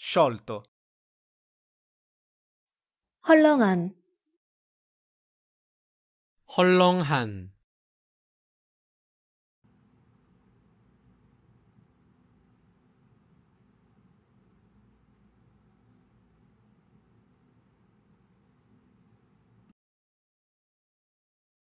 sciolto 헐렁한 헐렁한